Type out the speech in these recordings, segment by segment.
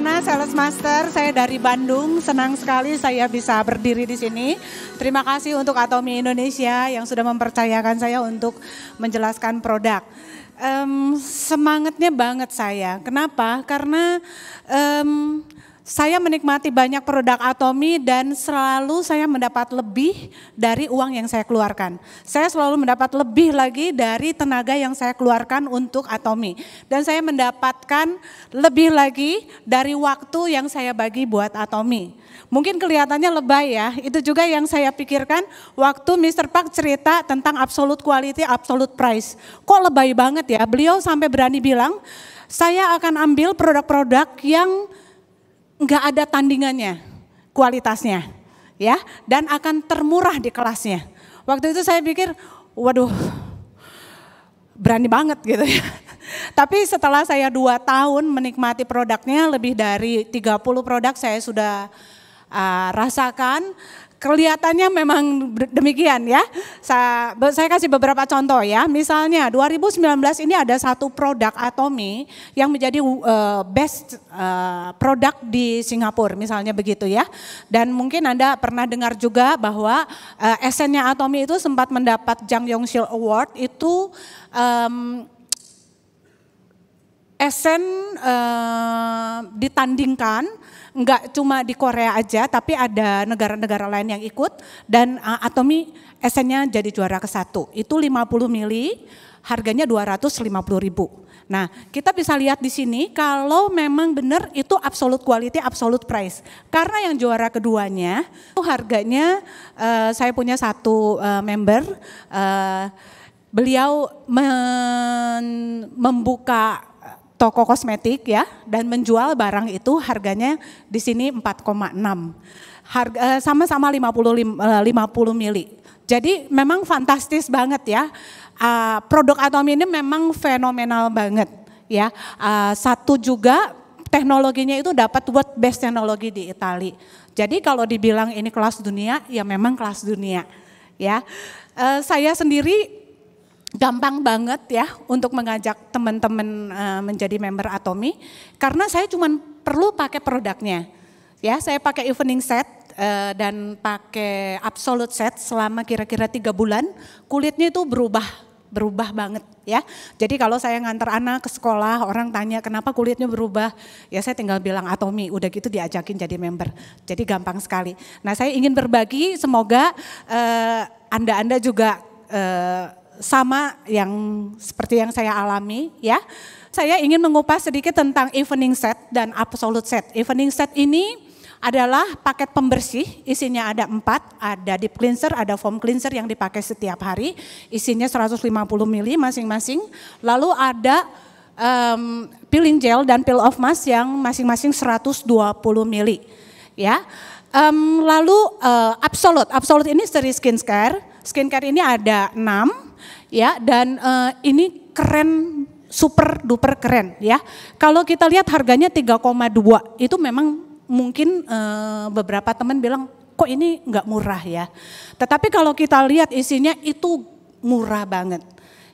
Hana, Sales Master. Saya dari Bandung. Senang sekali saya bisa berdiri di sini. Terima kasih untuk Atomi Indonesia yang sudah mempercayakan saya untuk menjelaskan produk. Um, semangatnya banget saya. Kenapa? Karena um, saya menikmati banyak produk Atomi dan selalu saya mendapat lebih dari uang yang saya keluarkan. Saya selalu mendapat lebih lagi dari tenaga yang saya keluarkan untuk Atomi. Dan saya mendapatkan lebih lagi dari waktu yang saya bagi buat Atomi. Mungkin kelihatannya lebay ya, itu juga yang saya pikirkan waktu Mr. Park cerita tentang absolute quality, absolute price. Kok lebay banget ya, beliau sampai berani bilang, saya akan ambil produk-produk yang nggak ada tandingannya kualitasnya ya dan akan termurah di kelasnya. Waktu itu saya pikir, waduh berani banget gitu ya. Tapi setelah saya dua tahun menikmati produknya, lebih dari 30 produk saya sudah uh, rasakan, kelihatannya memang demikian ya. Saya, saya kasih beberapa contoh ya. Misalnya 2019 ini ada satu produk Atomi yang menjadi uh, best uh, produk di Singapura misalnya begitu ya. Dan mungkin Anda pernah dengar juga bahwa uh, esennya Atomi itu sempat mendapat Jang Shil Award itu um, esen uh, ditandingkan nggak cuma di Korea aja, tapi ada negara-negara lain yang ikut dan uh, eh, Atomi esennya jadi juara ke satu. Itu 50 mili, harganya 250 ribu. Nah, kita bisa lihat di sini kalau memang benar itu absolute quality, absolute price. Karena yang juara keduanya itu harganya uh, saya punya satu uh, member uh, beliau men membuka toko kosmetik ya dan menjual barang itu harganya di sini 4,6. Harga eh, sama-sama 50 50 eh, mili. Jadi memang fantastis banget ya. Ah, produk atom ini memang fenomenal banget ya. Ah, satu juga teknologinya itu dapat buat best teknologi di Italia. Jadi kalau dibilang ini kelas dunia ya memang kelas dunia ya. Eh, saya sendiri gampang banget ya untuk mengajak teman-teman eh, menjadi member Atomi karena saya cuma perlu pakai produknya. Ya, saya pakai evening set eh, dan pakai absolute set selama kira-kira tiga bulan, kulitnya itu berubah berubah banget ya. Jadi kalau saya ngantar anak ke sekolah, orang tanya kenapa kulitnya berubah, ya saya tinggal bilang atomi, udah gitu diajakin jadi member. Jadi gampang sekali. Nah saya ingin berbagi, semoga eh, anda-anda uh, juga uh, sama yang seperti yang saya alami ya. Saya ingin mengupas sedikit tentang evening set dan absolute set. Evening set ini adalah paket pembersih, isinya ada empat, ada deep cleanser, ada foam cleanser yang dipakai setiap hari, isinya 150 ml masing-masing. Lalu ada um, peeling gel dan peel off mask yang masing-masing 120 ml. Ya, um, lalu uh, absolute, absolute ini seri skincare. Skincare ini ada enam ya dan uh, ini keren super duper keren ya. Kalau kita lihat harganya 3,2 itu memang mungkin uh, beberapa teman bilang kok ini nggak murah ya. Tetapi kalau kita lihat isinya itu murah banget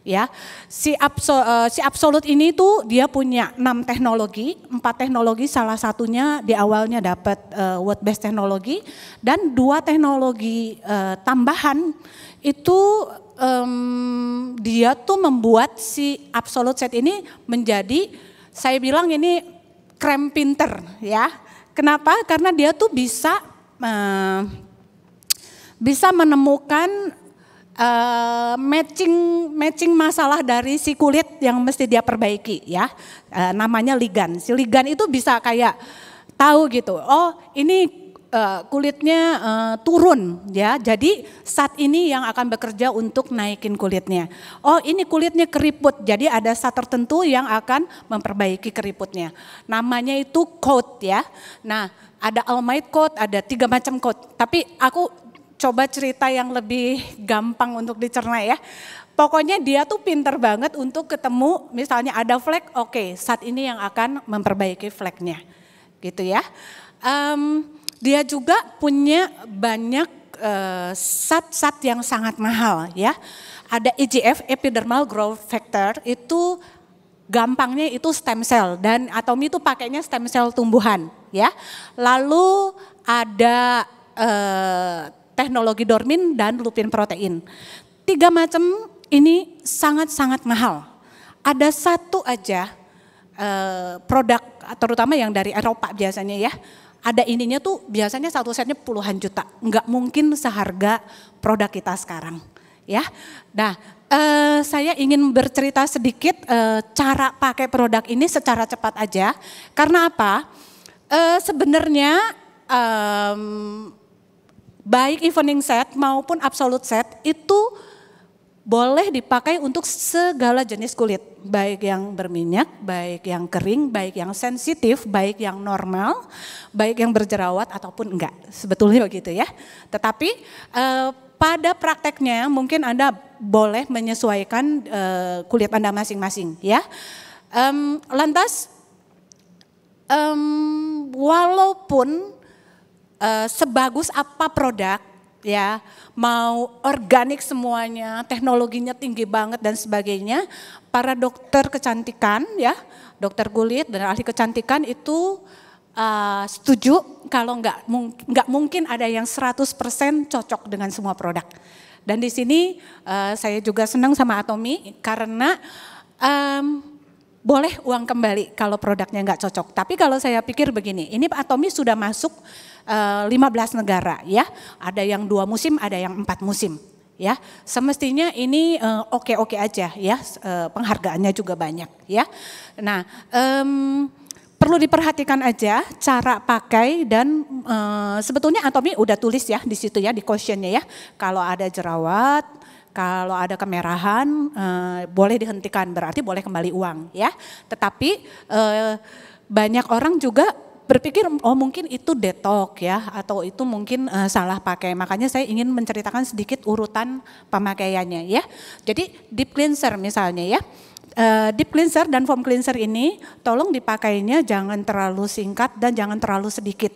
ya. Si, Absol, uh, eh, si absolut ini tuh dia punya enam teknologi, empat teknologi salah satunya di awalnya dapat uh, word based teknologi dan dua teknologi uh, tambahan itu um, dia tuh membuat si absolute set ini menjadi saya bilang ini krem pinter ya. Kenapa? Karena dia tuh bisa uh, bisa menemukan uh, matching matching masalah dari si kulit yang mesti dia perbaiki ya. Uh, namanya ligan. Si ligan itu bisa kayak tahu gitu. Oh, ini Eh, kulitnya uh, turun ya. Jadi saat ini yang akan bekerja untuk naikin kulitnya. Oh, ini kulitnya keriput. Jadi ada saat tertentu yang akan memperbaiki keriputnya. Namanya itu coat ya. Nah, ada almight coat, ada tiga macam coat. Tapi aku coba cerita yang lebih gampang untuk dicerna ya. Pokoknya dia tuh pinter banget untuk ketemu misalnya ada flek, oke okay, saat ini yang akan memperbaiki fleknya gitu ya. Um, dia juga punya banyak eh, zat-zat yang sangat mahal ya. Ada EGF epidermal growth factor itu gampangnya itu stem cell dan Atomi itu pakainya stem cell tumbuhan ya. Lalu ada eh, teknologi dormin dan lupin protein. Tiga macam ini sangat-sangat mahal. Ada satu aja eh, produk terutama yang dari Eropa biasanya ya ada ininya tuh biasanya satu setnya puluhan juta. Enggak mungkin seharga produk kita sekarang. Ya, nah eh, saya ingin bercerita sedikit eh, cara pakai produk ini secara cepat aja. Karena apa? Eh, sebenarnya eh, baik evening set maupun absolute set itu boleh dipakai untuk segala jenis kulit, baik yang berminyak, baik yang kering, baik yang sensitif, baik yang normal, baik yang berjerawat ataupun enggak. Sebetulnya begitu ya. Tetapi eh, pada prakteknya mungkin Anda boleh menyesuaikan eh, kulit Anda masing-masing ya. Um, lantas um, walaupun uh, sebagus apa produk ya, mau organik semuanya, teknologinya tinggi banget dan sebagainya, para dokter kecantikan ya, dokter kulit dan ahli kecantikan itu uh, setuju kalau nggak nggak mungkin ada yang 100% cocok dengan semua produk. Dan di sini uh, saya juga senang sama Atomi karena um, boleh uang kembali kalau produknya nggak cocok. Tapi kalau saya pikir begini, ini Atomi sudah masuk 15 eh, negara ya. Ada yang dua musim, ada yang empat musim ya. Semestinya ini eh, oke-oke uh, okay -okay aja ya, uh, penghargaannya juga banyak ya. Nah, um, perlu diperhatikan aja cara pakai dan e, uh, sebetulnya Atomi udah tulis ya di situ ya di questionnya ya. Kalau ada jerawat, kalau ada kemerahan e, boleh dihentikan berarti boleh kembali uang ya. Tetapi e, banyak orang juga berpikir oh mungkin itu detok ya atau itu mungkin uh, salah pakai. Makanya saya ingin menceritakan sedikit urutan pemakaiannya ya. Jadi deep cleanser misalnya ya. Uh, deep cleanser dan foam cleanser ini tolong dipakainya jangan terlalu singkat dan jangan terlalu sedikit.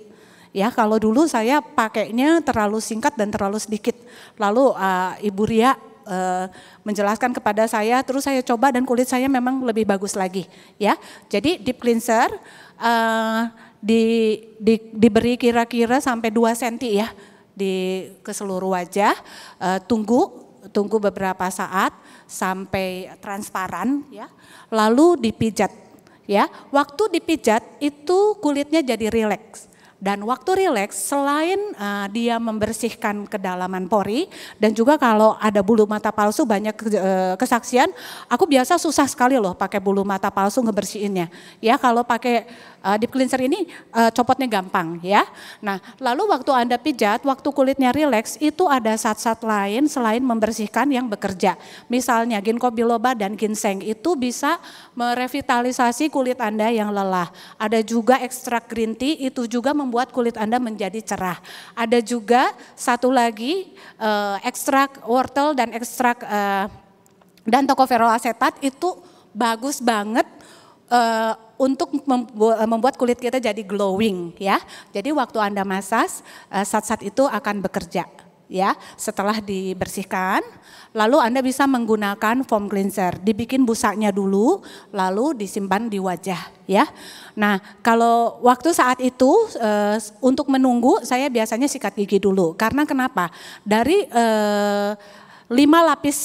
Ya, kalau dulu saya pakainya terlalu singkat dan terlalu sedikit. Lalu uh, Ibu Ria menjelaskan kepada saya, terus saya coba dan kulit saya memang lebih bagus lagi, ya. Jadi deep cleanser uh, di, di, diberi kira-kira sampai 2 cm ya di ke seluruh wajah. E, tunggu tunggu beberapa saat sampai transparan ya. Lalu dipijat ya. Waktu dipijat itu kulitnya jadi rileks. Dan waktu rileks selain uh, dia membersihkan kedalaman pori dan juga kalau ada bulu mata palsu banyak uh, kesaksian, aku biasa susah sekali loh pakai bulu mata palsu ngebersihinnya. Ya kalau pakai uh, deep cleanser ini uh, copotnya gampang ya. Nah, lalu waktu Anda pijat, waktu kulitnya rileks itu ada saat-saat lain selain membersihkan yang bekerja. Misalnya ginkgo biloba dan ginseng itu bisa merevitalisasi kulit Anda yang lelah. Ada juga ekstrak green tea itu juga mem membuat kulit Anda menjadi cerah. Ada juga satu lagi eh, ekstrak wortel dan ekstrak eh, dan tokoferol asetat itu bagus banget eh, untuk membuat kulit kita jadi glowing ya. Jadi waktu Anda massage, uh, sat-sat itu akan bekerja ya. Setelah dibersihkan, lalu Anda bisa menggunakan foam cleanser. Dibikin busanya dulu, lalu disimpan di wajah ya. Nah, kalau waktu saat itu e, untuk menunggu saya biasanya sikat gigi dulu. Karena kenapa? Dari e, lima lapis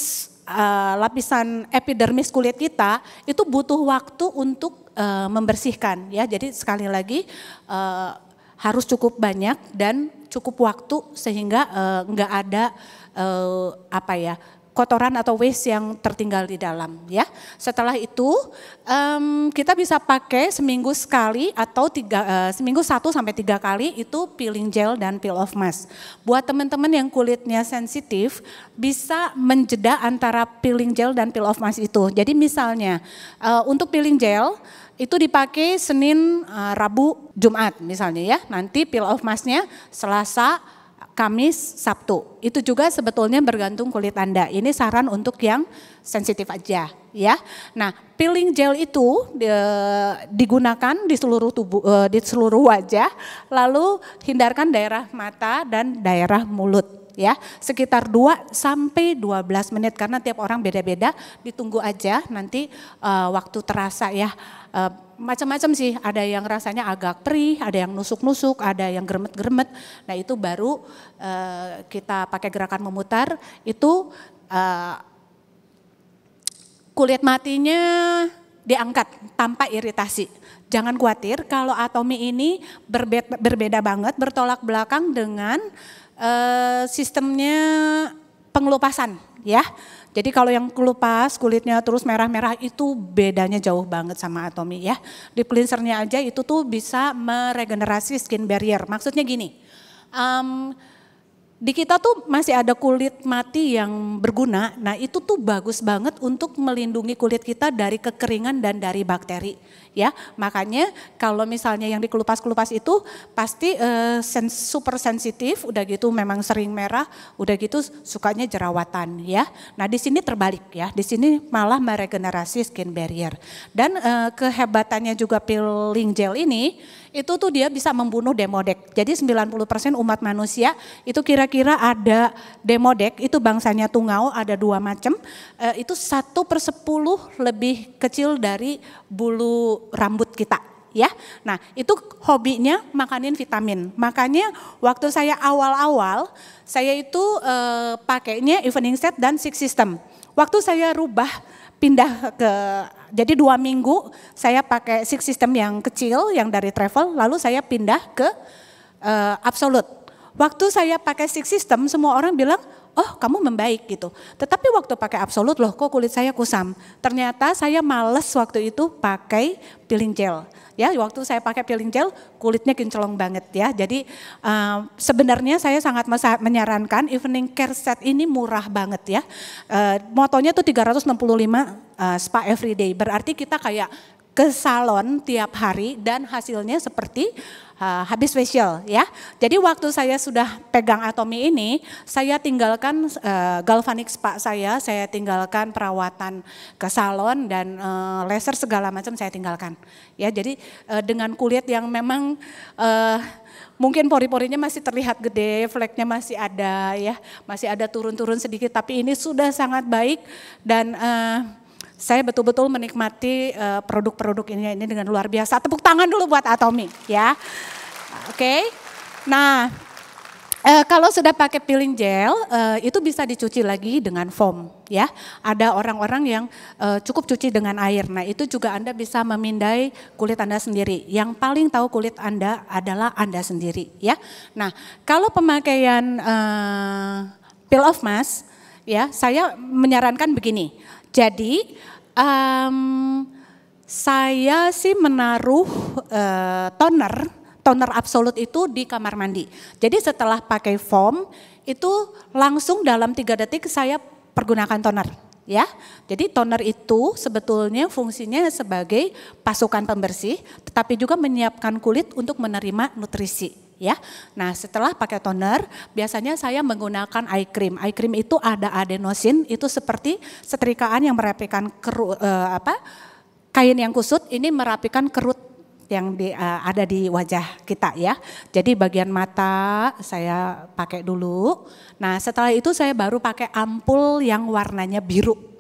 e, lapisan epidermis kulit kita itu butuh waktu untuk membersihkan ya. Jadi sekali lagi harus cukup banyak dan cukup waktu sehingga eh, nggak uh, ada uh, apa ya kotoran atau waste yang tertinggal di dalam ya. Setelah itu um, kita bisa pakai seminggu sekali atau tiga, uh, seminggu satu sampai tiga kali itu peeling gel dan peel off mask. Buat teman-teman yang kulitnya sensitif bisa menjeda antara peeling gel dan peel off mask itu. Jadi misalnya uh, untuk peeling gel itu dipakai Senin, eh, Rabu, Jumat misalnya ya. Nanti peel off masknya Selasa, Kamis, Sabtu. Itu juga sebetulnya bergantung kulit Anda. Ini saran untuk yang sensitif aja ya. Nah, peeling gel itu digunakan di seluruh tubuh eh, di seluruh wajah, lalu hindarkan daerah mata dan daerah mulut ya. Sekitar 2 sampai 12 menit karena tiap orang beda-beda. Ditunggu aja nanti uh, waktu terasa ya. Uh, macam-macam sih, ada yang rasanya agak perih, ada yang nusuk-nusuk, ada yang germet-germet. Nah itu baru uh, kita pakai gerakan memutar, itu uh, kulit matinya diangkat tanpa iritasi. Jangan khawatir kalau atomi ini berbeda, berbeda banget, bertolak belakang dengan Eh, sistemnya pengelupasan ya. Jadi kalau yang kelupas kulitnya terus merah-merah itu bedanya jauh banget sama atomi ya. Di cleansernya aja itu tuh bisa meregenerasi skin barrier. Maksudnya gini, um, di kita tuh masih ada kulit mati yang berguna. Nah itu tuh bagus banget untuk melindungi kulit kita dari kekeringan dan dari bakteri ya. Makanya kalau misalnya yang dikelupas-kelupas itu pasti uh, sen super sensitif, udah gitu memang sering merah, udah gitu sukanya jerawatan ya. Nah di sini terbalik ya, di sini malah meregenerasi skin barrier. Dan uh, kehebatannya juga peeling gel ini, itu tuh dia bisa membunuh demodek. Jadi 90% umat manusia itu kira-kira ada demodek, itu bangsanya tungau ada dua macam, eh, itu satu per sepuluh lebih kecil dari bulu rambut kita ya. Nah, itu hobinya makanin vitamin. Makanya waktu saya awal-awal saya itu e, pakainya evening set dan six system. Waktu saya rubah pindah ke jadi dua minggu saya pakai six system yang kecil yang dari travel lalu saya pindah ke e, absolute. Waktu saya pakai six system semua orang bilang oh kamu membaik gitu. Tetapi waktu pakai absolut loh kok kulit saya kusam. Ternyata saya males waktu itu pakai peeling gel. Ya waktu saya pakai peeling gel kulitnya kinclong banget ya. Jadi uh, sebenarnya saya sangat menyarankan evening care set ini murah banget ya. Uh, motonya tuh 365 uh, eh, spa everyday. Berarti kita kayak ke salon tiap hari dan hasilnya seperti uh, habis facial ya. Jadi waktu saya sudah pegang Atomi ini, saya tinggalkan uh, eh, galvanic spa saya, saya tinggalkan perawatan ke salon dan uh, laser segala macam saya tinggalkan. Ya, jadi uh, dengan kulit yang memang uh, mungkin pori-porinya masih terlihat gede, fleknya masih ada ya, masih ada turun-turun sedikit tapi ini sudah sangat baik dan uh, saya betul-betul menikmati eh, produk-produk ini ini dengan luar biasa. Tepuk tangan dulu buat Atomi ya. Oke. Okay. Nah, eh, kalau sudah pakai peeling gel, eh, itu bisa dicuci lagi dengan foam, ya. Ada orang-orang yang cukup cuci dengan air. Nah, itu juga Anda bisa memindai kulit Anda sendiri. Yang paling tahu kulit Anda adalah Anda sendiri, ya. Nah, kalau pemakaian peel off mask, ya, saya menyarankan begini. Jadi um, saya sih menaruh uh, toner, toner absolut itu di kamar mandi. Jadi setelah pakai foam itu langsung dalam tiga detik saya pergunakan toner ya. Jadi toner itu sebetulnya fungsinya sebagai pasukan pembersih tetapi juga menyiapkan kulit untuk menerima nutrisi ya. Nah, setelah pakai toner, biasanya saya menggunakan eye cream. Eye cream itu ada adenosin, itu seperti setrikaan yang merapikan kerut eh, apa? kain yang kusut ini merapikan kerut yang di, uh, ada di wajah kita ya. Jadi bagian mata saya pakai dulu. Nah setelah itu saya baru pakai ampul yang warnanya biru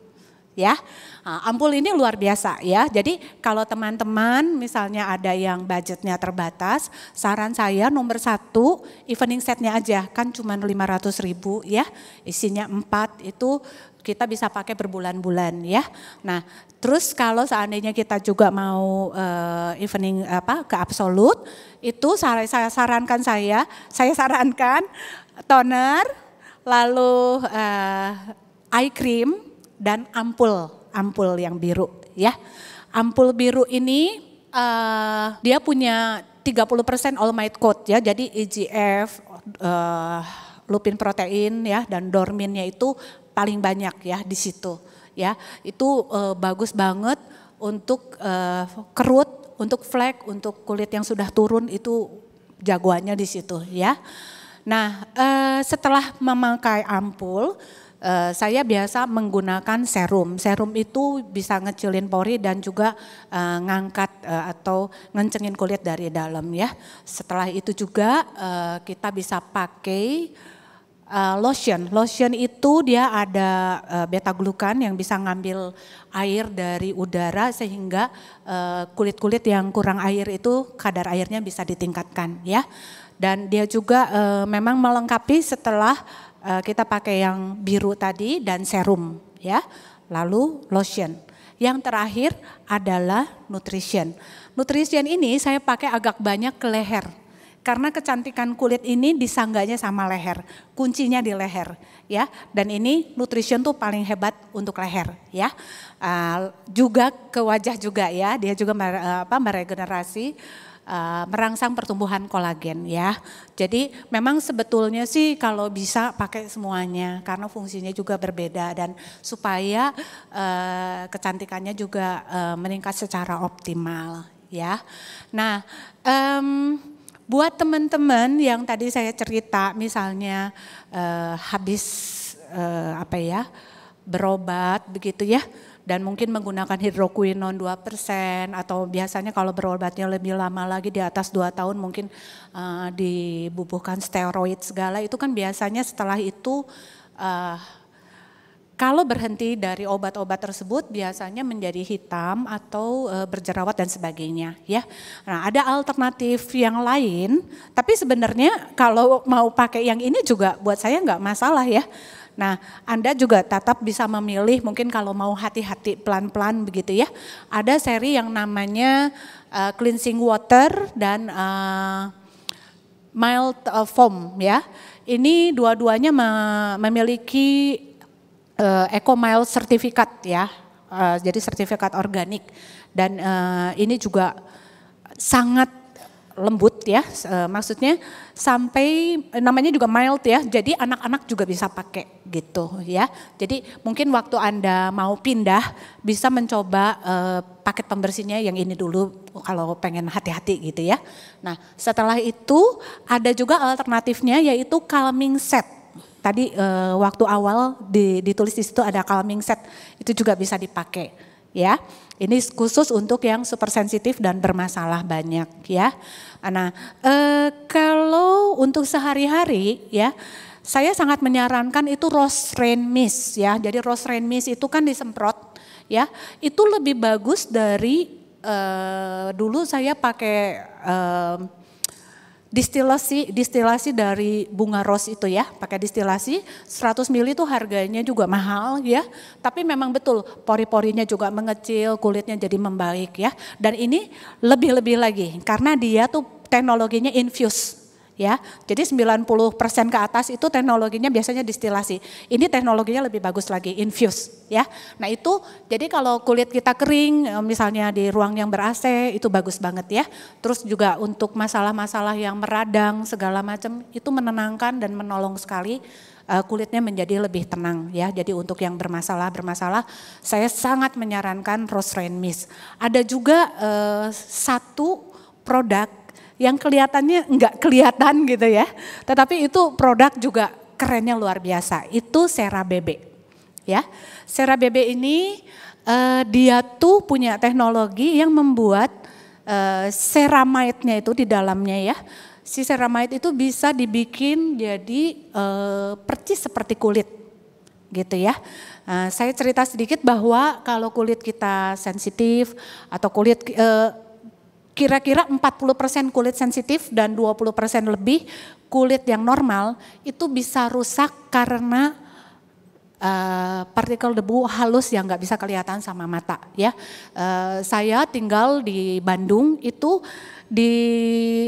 ya. Ah, ampul ini luar biasa ya. Jadi kalau teman-teman misalnya ada yang budgetnya terbatas, saran saya nomor satu evening setnya aja kan cuma 500 ribu ya. Isinya empat itu kita bisa pakai berbulan-bulan ya. Nah, terus kalau seandainya kita juga mau uh, evening apa ke absolut, itu saya, saya sarankan saya, saya sarankan toner, lalu uh, eye cream dan ampul, ampul yang biru ya. Ampul biru ini uh, dia punya 30% all might code ya. Jadi EGF, uh, eh, lupin protein ya dan dorminnya itu paling banyak ya di situ ya. Itu uh, bagus banget untuk uh, kerut, untuk flek, untuk kulit yang sudah turun itu jagoannya di situ ya. Nah, uh, setelah memakai ampul uh, saya biasa menggunakan serum. Serum itu bisa ngecilin pori dan juga uh, ngangkat uh, atau ngencengin kulit dari dalam ya. Setelah itu juga uh, kita bisa pakai uh, lotion. Lotion itu dia ada uh, beta glukan yang bisa ngambil air dari udara sehingga kulit-kulit uh, yang kurang air itu kadar airnya bisa ditingkatkan ya. Dan dia juga uh, memang melengkapi setelah Eh, kita pakai yang biru tadi dan serum ya. Lalu lotion. Yang terakhir adalah nutrition. Nutrition ini saya pakai agak banyak ke leher. Karena kecantikan kulit ini disangganya sama leher, kuncinya di leher, ya. Dan ini nutrition tuh paling hebat untuk leher, ya. Uh, juga ke wajah juga ya, dia juga mere, apa meregenerasi Eh, merangsang pertumbuhan kolagen ya. Jadi memang sebetulnya sih kalau bisa pakai semuanya karena fungsinya juga berbeda dan supaya uh, kecantikannya juga uh, meningkat secara optimal ya. Nah, um, buat teman-teman yang tadi saya cerita misalnya uh, habis uh, apa ya berobat begitu ya dan mungkin menggunakan dua 2% atau biasanya kalau berobatnya lebih lama lagi di atas 2 tahun mungkin uh, dibubuhkan steroid segala itu kan biasanya setelah itu uh, kalau berhenti dari obat-obat tersebut biasanya menjadi hitam atau eh, berjerawat dan sebagainya ya. Nah, ada alternatif yang lain, tapi sebenarnya kalau mau pakai yang ini juga buat saya nggak masalah ya. Nah, Anda juga tetap bisa memilih mungkin kalau mau hati-hati pelan-pelan begitu ya. Ada seri yang namanya uh, cleansing water dan uh, mild uh, foam ya. Ini dua-duanya memiliki uh, eco mild sertifikat ya. Uh, jadi sertifikat organik dan uh, ini juga sangat lembut ya, eh, maksudnya sampai eh, namanya juga mild ya, jadi anak-anak juga bisa pakai gitu ya. Jadi mungkin waktu Anda mau pindah bisa mencoba eh, paket pembersihnya yang ini dulu kalau pengen hati-hati gitu ya. Nah setelah itu ada juga alternatifnya yaitu calming set. Tadi waktu awal ditulis di situ ada calming set, itu juga bisa dipakai ya. Ini khusus untuk yang super sensitif dan bermasalah banyak ya. Nah, e, kalau untuk sehari-hari ya, saya sangat menyarankan itu rose rain mist ya. Jadi rose rain mist itu kan disemprot ya. Itu lebih bagus dari e, dulu saya pakai e, distilasi distilasi dari bunga ros itu ya, pakai distilasi 100 mili itu harganya juga mahal ya, tapi memang betul pori-porinya juga mengecil, kulitnya jadi membaik ya. Dan ini lebih-lebih lagi karena dia tuh teknologinya infuse ya. Jadi 90% ke atas itu teknologinya biasanya distilasi. Ini teknologinya lebih bagus lagi infuse ya. Nah, itu jadi kalau kulit kita kering eh, misalnya di ruang yang ber-AC itu bagus banget ya. Terus juga untuk masalah-masalah yang meradang segala macam itu menenangkan dan menolong sekali eh, kulitnya menjadi lebih tenang ya. Jadi untuk yang bermasalah bermasalah saya sangat menyarankan Rose Rain Mist. Ada juga eh, satu produk yang kelihatannya nggak kelihatan gitu ya. Tetapi itu produk juga kerennya luar biasa. Itu Sera BB. Ya, Sera BB ini uh, dia tuh punya teknologi yang membuat uh, ceramide-nya itu di dalamnya ya. Si ceramide itu bisa dibikin jadi uh, percis seperti kulit gitu ya. Uh, saya cerita sedikit bahwa kalau kulit kita sensitif atau kulit uh, kira-kira 40% kulit sensitif dan 20% lebih kulit yang normal itu bisa rusak karena uh, partikel debu halus yang nggak bisa kelihatan sama mata ya. Uh, saya tinggal di Bandung itu di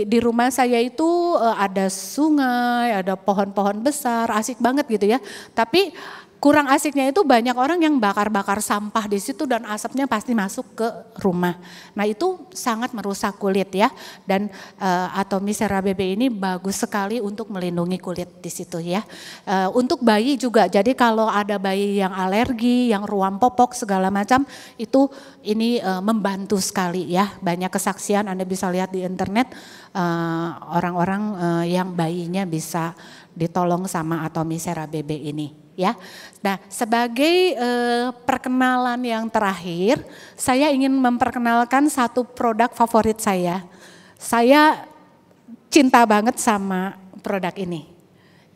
di rumah saya itu uh, ada sungai, ada pohon-pohon besar, asik banget gitu ya. Tapi kurang asiknya itu banyak orang yang bakar-bakar sampah di situ dan asapnya pasti masuk ke rumah. Nah itu sangat merusak kulit ya dan e, eh, atomi misera BB ini bagus sekali untuk melindungi kulit di situ ya. E, untuk bayi juga jadi kalau ada bayi yang alergi, yang ruam popok segala macam itu ini e, membantu sekali ya. Banyak kesaksian Anda bisa lihat di internet orang-orang e, yang bayinya bisa ditolong sama atomi misera BB ini ya. Nah, sebagai eh, perkenalan yang terakhir, saya ingin memperkenalkan satu produk favorit saya. Saya cinta banget sama produk ini.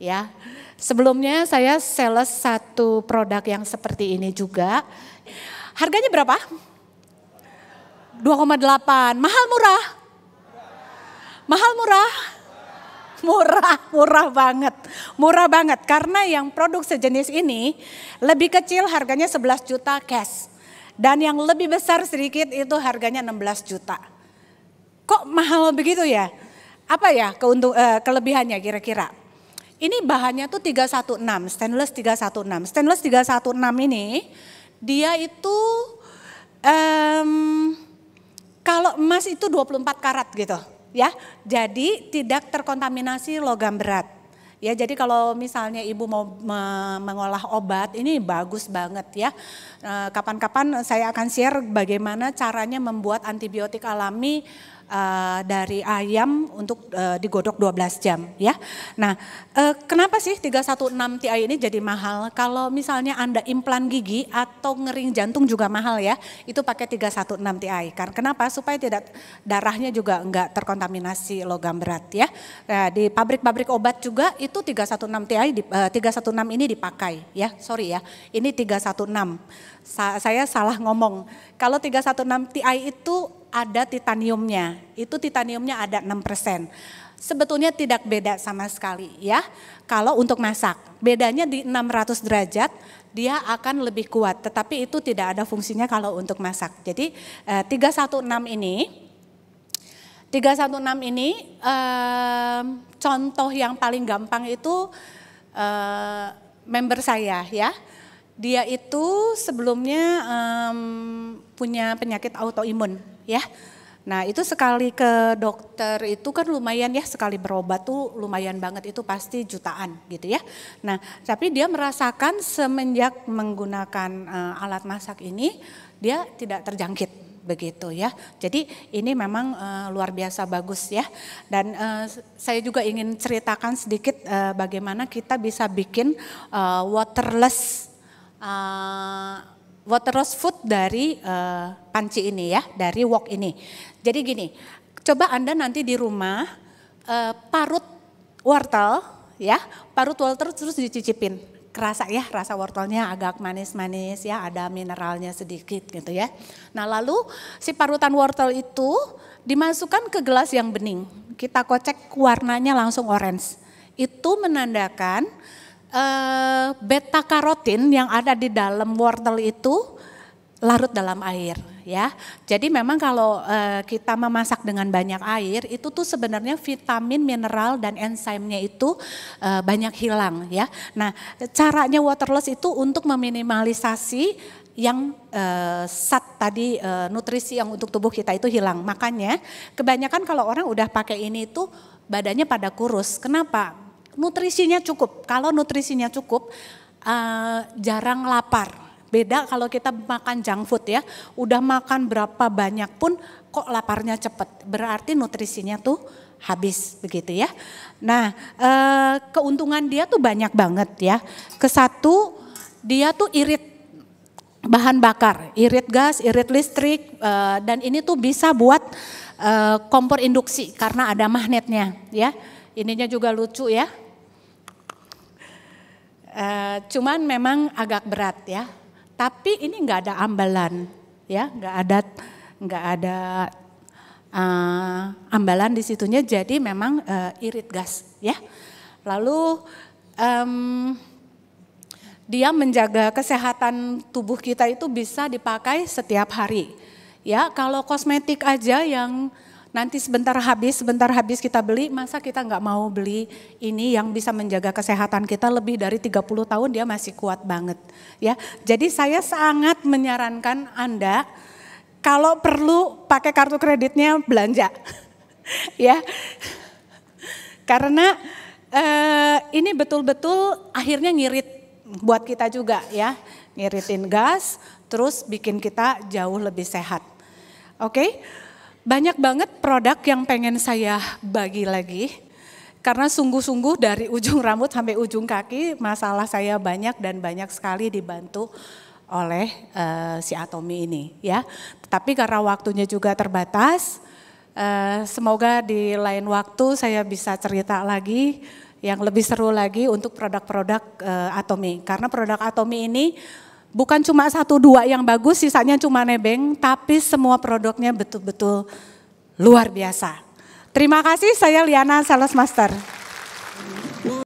Ya. Sebelumnya saya sales satu produk yang seperti ini juga. Harganya berapa? 2,8. Mahal murah? Mahal murah? murah, murah banget. Murah banget karena yang produk sejenis ini lebih kecil harganya 11 juta cash. Dan yang lebih besar sedikit itu harganya 16 juta. Kok mahal begitu ya? Apa ya keuntung, uh, eh, kelebihannya kira-kira? Ini bahannya tuh 316, stainless 316. Stainless 316 ini dia itu um, kalau emas itu 24 karat gitu ya. Jadi tidak terkontaminasi logam berat. Ya, jadi kalau misalnya ibu mau mengolah obat, ini bagus banget ya. Eh, kapan-kapan saya akan share bagaimana caranya membuat antibiotik alami uh, dari ayam untuk uh, digodok 12 jam ya. Nah, uh, kenapa sih 316 TI ini jadi mahal? Kalau misalnya Anda implan gigi atau ngering jantung juga mahal ya. Itu pakai 316 TI. Karena kenapa? Supaya tidak darahnya juga enggak terkontaminasi logam berat ya. Nah, di pabrik-pabrik obat juga itu 316 TI di, uh, 316 ini dipakai ya. Sorry ya. Ini 316. Sa saya salah ngomong. Kalau 316 TI itu ada titaniumnya. Itu titaniumnya ada 6%. Sebetulnya tidak beda sama sekali ya. Kalau untuk masak, bedanya di 600 derajat dia akan lebih kuat, tetapi itu tidak ada fungsinya kalau untuk masak. Jadi eh, 316 ini 316 ini eh, contoh yang paling gampang itu eh, member saya ya. Dia itu sebelumnya punya penyakit autoimun ya. Nah itu sekali ke dokter itu kan lumayan ya sekali berobat tuh lumayan banget itu pasti jutaan gitu ya. Nah tapi dia merasakan semenjak menggunakan uh, alat masak ini dia tidak terjangkit begitu ya. Jadi ini memang uh, luar biasa bagus ya. Dan uh, saya juga ingin ceritakan sedikit uh, bagaimana kita bisa bikin uh, waterless uh, rose Food dari uh, panci ini ya, dari wok ini. Jadi gini, coba Anda nanti di rumah uh, parut wortel ya, parut wortel terus dicicipin. Kerasa ya, rasa wortelnya agak manis-manis ya, ada mineralnya sedikit gitu ya. Nah lalu si parutan wortel itu dimasukkan ke gelas yang bening. Kita kocek warnanya langsung orange. Itu menandakan Eh, beta karotin yang ada di dalam wortel itu larut dalam air ya. Jadi memang kalau eh, kita memasak dengan banyak air itu tuh sebenarnya vitamin, mineral dan enzimnya itu eh, banyak hilang ya. Nah, caranya waterless itu untuk meminimalisasi yang saat sat tadi nutrisi yang untuk tubuh kita itu hilang. Makanya kebanyakan kalau orang udah pakai ini itu badannya pada kurus. Kenapa? nutrisinya cukup. Kalau nutrisinya cukup, eh, jarang lapar. Beda kalau kita makan junk food ya, udah makan berapa banyak pun kok laparnya cepet. Berarti nutrisinya tuh habis begitu ya. Nah eh, keuntungan dia tuh banyak banget ya. Kesatu dia tuh irit bahan bakar, irit gas, irit listrik, eh, dan ini tuh bisa buat kompor induksi karena ada magnetnya ya. Ininya juga lucu ya Eh, cuman memang agak berat ya. Tapi ini nggak ada ambalan, ya, nggak ada nggak ada uh, ambalan di situnya. Jadi memang uh, irit gas, ya. Lalu um, dia menjaga kesehatan tubuh kita itu bisa dipakai setiap hari. Ya, kalau kosmetik aja yang nanti sebentar habis, sebentar habis kita beli, masa kita nggak mau beli ini yang bisa menjaga kesehatan kita lebih dari 30 tahun dia masih kuat banget. ya. Jadi saya sangat menyarankan Anda kalau perlu pakai kartu kreditnya belanja. ya. Karena eh, ini betul-betul akhirnya ngirit buat kita juga ya. Ngiritin gas terus bikin kita jauh lebih sehat. Oke? Okay? Banyak banget produk yang pengen saya bagi lagi. Karena sungguh-sungguh dari ujung rambut sampai ujung kaki masalah saya banyak dan banyak sekali dibantu oleh uh, si Atomi ini ya. Tapi karena waktunya juga terbatas, uh, semoga di lain waktu saya bisa cerita lagi yang lebih seru lagi untuk produk-produk uh, Atomi. Karena produk Atomi ini Bukan cuma satu dua yang bagus, sisanya cuma nebeng, tapi semua produknya betul-betul luar biasa. Terima kasih, saya Liana Sales Master.